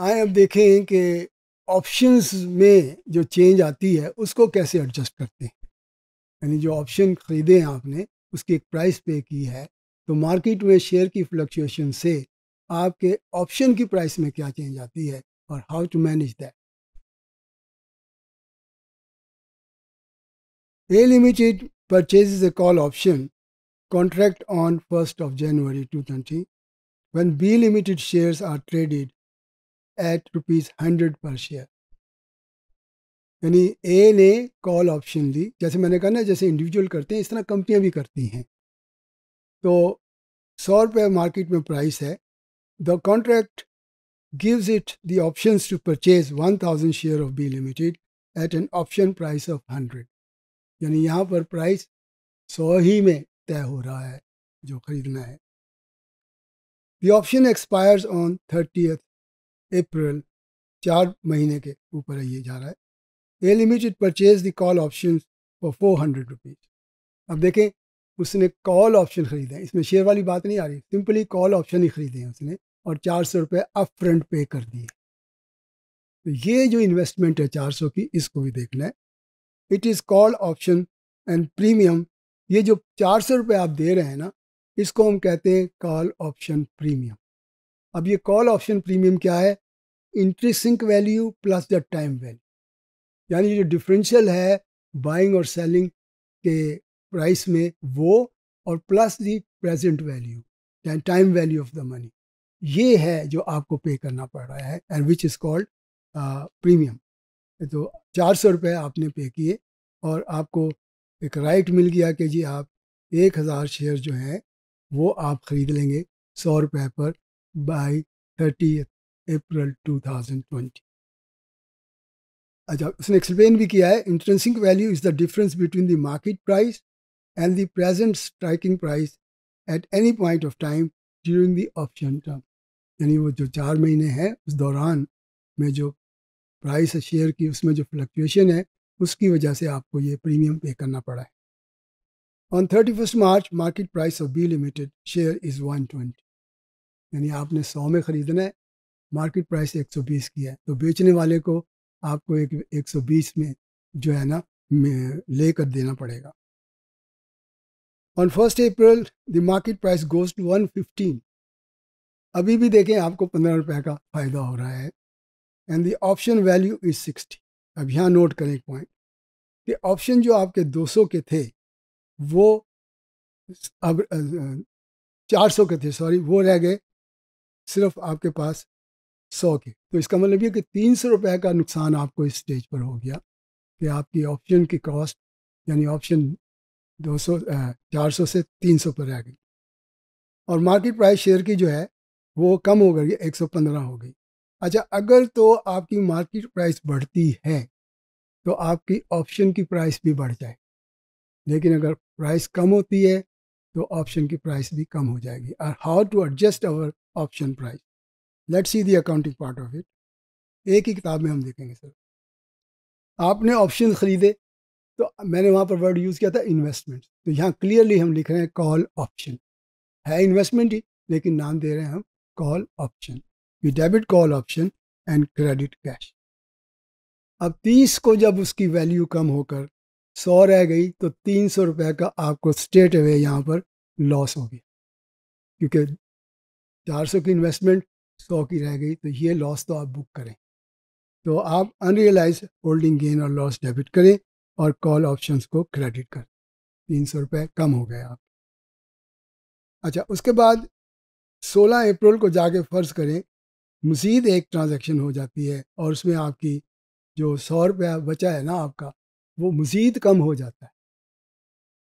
आए अब देखें कि ऑप्शंस में जो चेंज आती है उसको कैसे एडजस्ट करते हैं यानी जो ऑप्शन ख़रीदे हैं आपने उसकी एक प्राइस पे की है तो मार्केट में शेयर की फ्लक्चुएशन से आपके ऑप्शन की प्राइस में क्या चेंज आती है और how to manage that A limited purchase a call option contract on first of January to 2020 one B limited share are traded at rupees hundred per share यानी A ने call option ली जैसे मैंने कहा ना जैसे इंडिविजुअल करते हैं इस तरह कंपनियां भी करती हैं तो सौ रुपये मार्केट में प्राइस है the contract it the the to purchase one thousand share of B limited at an option price of hundred यानी यहाँ पर प्राइस सौ ही में तय हो रहा है जो खरीदना है the option expires on thirtieth April चार महीने के ऊपर ये जा रहा है A limited purchase the call option for four hundred rupees अब देखें उसने कॉल ऑप्शन ख़रीदा है इसमें शेयर वाली बात नहीं आ रही सिंपली कॉल ऑप्शन ही ख़रीदे हैं उसने और चार सौ रुपये अप फ्रंट पे कर दिए तो ये जो इन्वेस्टमेंट है चार सौ की इसको भी देखना है it is call option and premium ये जो चार सौ रुपये आप दे रहे हैं ना इसको हम कहते हैं कॉल ऑप्शन प्रीमियम अब ये कॉल ऑप्शन प्रीमियम क्या है intrinsic value plus the time value यानी जो डिफरेंशियल है बाइंग और सेलिंग के प्राइस में वो और प्लस दी प्रेजेंट वैल्यू यानी time value of the money ये है जो आपको पे करना पड़ रहा है and which is called premium तो चार सौ रुपये आपने पे किए और आपको एक राइट मिल गया कि जी आप एक हज़ार शेयर जो हैं वो आप ख़रीद लेंगे सौ रुपये पर by 30th अप्रैल 2020 अच्छा उसने एक्सप्लेन भी किया है intrinsic value is the difference between the market price and the present striking price at any point of time during the option term यानी वो जो चार महीने हैं उस दौरान में जो प्राइस है शेयर की उसमें जो फ्लक्चुएशन है उसकी वजह से आपको ये प्रीमियम पे करना पड़ा है on thirty first March market price of B limited share is one twenty यानी आपने सौ में ख़रीदना है मार्केट प्राइस एक सौ बीस की है तो बेचने वाले को आपको एक एक सौ बीस में जो है ना ले कर देना पड़ेगा on first April the market price goes to one fifteen अभी भी देखें आपको पंद्रह रुपये का फ़ायदा हो रहा है and the option value is sixty अब यहाँ नोट करें एक पॉइंट कि ऑप्शन जो आपके 200 के थे वो अब 400 के थे सॉरी वो रह गए सिर्फ आपके पास सौ के तो इसका मतलब ये कि तीन सौ रुपये का नुकसान आपको इस स्टेज पर हो गया कि आपकी ऑप्शन की कॉस्ट यानी ऑप्शन दो सौ चार सौ से तीन सौ पर रह गई और मार्केट प्राइस शेयर की जो है वो कम हो गई एक सौ पंद्रह हो गई अच्छा अगर तो आपकी मार्केट प्राइस बढ़ती है तो आपकी ऑप्शन की प्राइस भी बढ़ जाए लेकिन अगर प्राइस कम होती है तो ऑप्शन की प्राइस भी कम हो जाएगी और how to adjust our option price let see the accounting part of it एक ही किताब में हम देखेंगे सर आपने ऑप्शन ख़रीदे तो मैंने वहाँ पर वर्ड यूज़ किया था इन्वेस्टमेंट तो यहाँ क्लियरली हम लिख रहे हैं कॉल ऑप्शन है इन्वेस्टमेंट ही लेकिन नाम दे रहे हैं हम call option we debit call option and credit cash अब तीस को जब उसकी वैल्यू कम होकर सौ रह गई तो तीन सौ रुपये का आपको स्ट्रेट अवे यहाँ पर लॉस हो गया क्योंकि चार सौ की इन्वेस्टमेंट सौ की रह गई तो ये लॉस तो आप बुक करें तो आप अनरियलाइज होल्डिंग गेन और लॉस डेबिट करें और कॉल ऑप्शंस को क्रेडिट करें तीन सौ रुपये कम हो गए आप अच्छा उसके बाद 16 अप्रैल को जाके फ़र्ज़ करें मज़ीद एक ट्रांजैक्शन हो जाती है और उसमें आपकी जो सौ रुपया बचा है ना आपका वो मज़ीद कम हो जाता है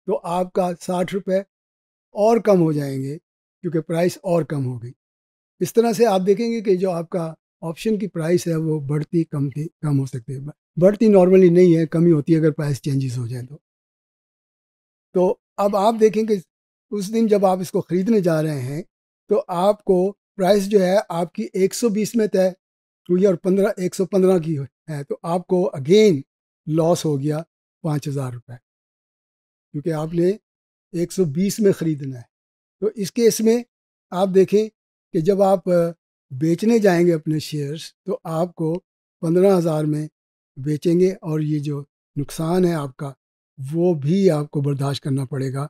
तो आपका साठ रुपये और कम हो जाएंगे क्योंकि प्राइस और कम हो गई इस तरह से आप देखेंगे कि जो आपका ऑप्शन की प्राइस है वो बढ़ती कम थी कम हो सकती है बढ़ती नॉर्मली नहीं है कमी होती है अगर प्राइस चेंजेस हो जाए तो तो अब आप देखेंगे उस दिन जब आप इसको ख़रीदने जा रहे हैं तो आपको प्राइस जो है आपकी 120 में तय हुई और 15 115 की है तो आपको अगेन लॉस हो गया पाँच हज़ार रुपये क्योंकि आपने एक में ख़रीदना है तो इस केस में आप देखें कि जब आप बेचने जाएंगे अपने शेयर्स तो आपको पंद्रह हज़ार में बेचेंगे और ये जो नुकसान है आपका वो भी आपको बर्दाश्त करना पड़ेगा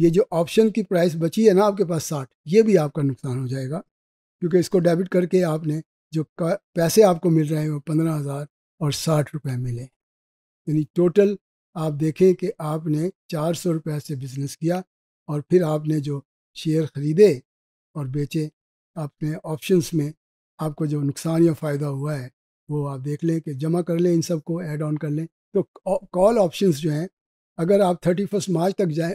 ये जो ऑप्शन की प्राइस बची है ना आपके पास साठ ये भी आपका नुकसान हो जाएगा क्योंकि इसको डेबिट करके आपने जो पैसे आपको मिल रहे हैं वो पंद्रह हज़ार और साठ रुपये मिले यानी टोटल आप देखें कि आपने चार सौ रुपये से बिज़नेस किया और फिर आपने जो शेयर ख़रीदे और बेचे अपने ऑप्शंस में आपको जो नुकसान या फ़ायदा हुआ है वो आप देख लें कि जमा कर लें इन सब को ऐड ऑन कर लें तो कॉल ऑप्शंस जो हैं अगर आप थर्टी फर्स्ट मार्च तक जाए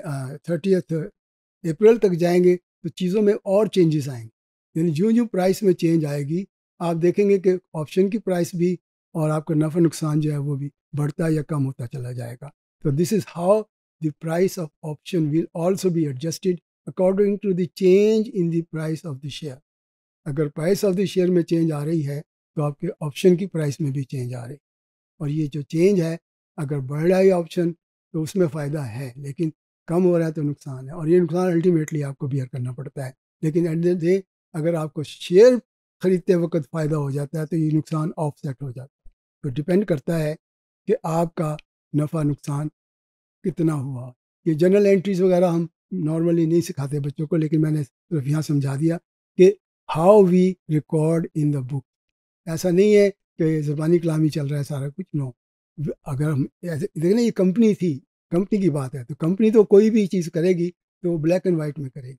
थर्टी अप्रैल तक जाएंगे तो चीज़ों में और चेंजेस आएंगे यानी जो जो प्राइस में चेंज आएगी आप देखेंगे कि ऑप्शन की प्राइस भी और आपका नफ़ा नुकसान जो है वो भी बढ़ता या कम होता चला जाएगा तो this is how the price of option will also be adjusted according to the change in the price of the share अगर प्राइस ऑफ द शेयर में चेंज आ रही है तो आपके ऑप्शन की प्राइस में भी चेंज आ रही है और ये जो चेंज है अगर बढ़ रहा है ऑप्शन तो उसमें फ़ायदा है लेकिन कम हो रहा है तो नुकसान है और ये नुकसान अल्टीमेटली आपको बियर करना पड़ता है लेकिन एट द डे अगर आपको शेयर ख़रीदते वक्त फ़ायदा हो जाता है तो ये नुकसान ऑफसेट हो जाता है तो डिपेंड करता है कि आपका नफ़ा नुकसान कितना हुआ ये जनरल एंट्रीज़ वगैरह हम नॉर्मली नहीं सिखाते बच्चों को लेकिन मैंने सिर्फ यहाँ समझा दिया कि how we record in the book ऐसा नहीं है कि ज़बानी कलामी चल रहा है सारा कुछ नो अगर हम ऐसे देखें ये कंपनी थी कंपनी की बात है तो कंपनी तो कोई भी चीज़ करेगी तो वो ब्लैक एंड वाइट में करेगी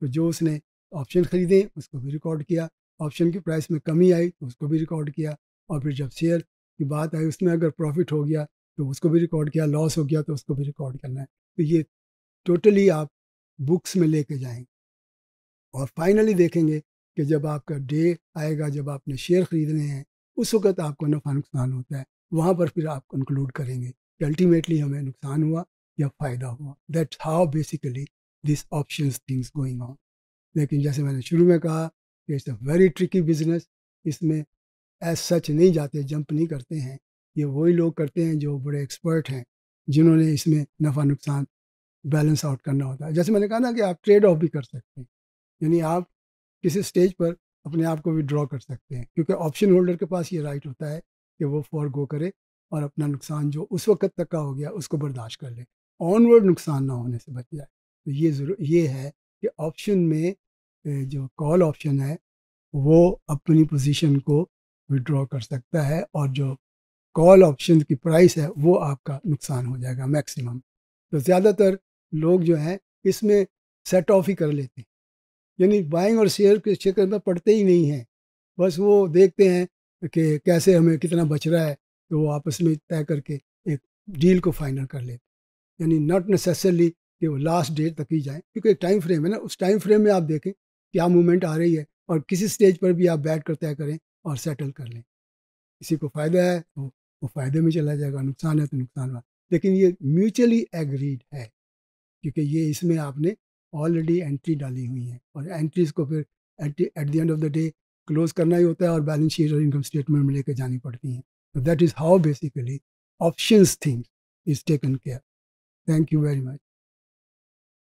तो जो उसने ऑप्शन ख़रीदे उसको भी रिकॉर्ड किया ऑप्शन की प्राइस में कमी आई तो उसको भी रिकॉर्ड किया और फिर जब शेयर की बात आई उसमें अगर प्रॉफिट हो गया तो उसको भी रिकॉर्ड किया लॉस हो गया तो उसको भी रिकॉर्ड करना है तो ये टोटली आप बुक्स में लेके जाएंगे और फाइनली देखेंगे कि जब आपका डे आएगा जब आपने शेयर ख़रीदने हैं उस वक्त आपको नफ़ा नुकसान होता है वहाँ पर फिर आप कंक्लूड करेंगे कि अल्टीमेटली हमें नुकसान हुआ या फ़ायदा हुआ that's how basically this option things going on लेकिन जैसे मैंने शुरू में कहा कि it's a very tricky business इसमें एज सच नहीं जाते जंप नहीं करते हैं ये वही लोग करते हैं जो बड़े एक्सपर्ट हैं जिन्होंने इसमें नफ़ा नुकसान बैलेंस आउट करना होता है जैसे मैंने कहा ना कि आप ट्रेड ऑफ भी कर सकते हैं यानी आप किसी स्टेज पर अपने आप को विड्रॉ कर सकते हैं क्योंकि ऑप्शन होल्डर के पास ये राइट होता है कि वो फॉर गो करे और अपना नुकसान जो उस वक्त तक का हो गया उसको बर्दाश्त कर ले ऑनवर्ड नुकसान ना होने से बच जाए तो ये जरूर ये है कि ऑप्शन में जो कॉल ऑप्शन है वो अपनी पोजीशन को विड्रॉ कर सकता है और जो कॉल ऑप्शन की प्राइस है वो आपका नुकसान हो जाएगा मैक्सिमम तो ज़्यादातर लोग जो हैं इसमें सेट ऑफ ही कर लेते हैं यानी बाइंग और शेयर के क्षेत्र में पड़ते ही नहीं हैं बस वो देखते हैं कि कैसे हमें कितना बच रहा है तो वो आपस में तय करके एक डील को फाइनल कर लेते हैं यानी नॉट नेसेसरली कि वो लास्ट डेट तक ही जाएँ क्योंकि एक टाइम फ्रेम है ना उस टाइम फ्रेम में आप देखें क्या मूवमेंट आ रही है और किसी स्टेज पर भी आप बैठ कर तय करें और सेटल कर लें किसी को फ़ायदा है तो वो फ़ायदे में चला जाएगा नुकसान है तो नुकसान वाला लेकिन ये म्यूचुअली एग्रीड है क्योंकि ये इसमें आपने ऑलरेडी एंट्री डाली हुई है और एंट्रीज को फिर at the end of the day close करना ही होता है और बैलेंस शीट और इनकम स्टेटमेंट में लेकर जानी पड़ती हैं that is how basically options things is taken care thank you very much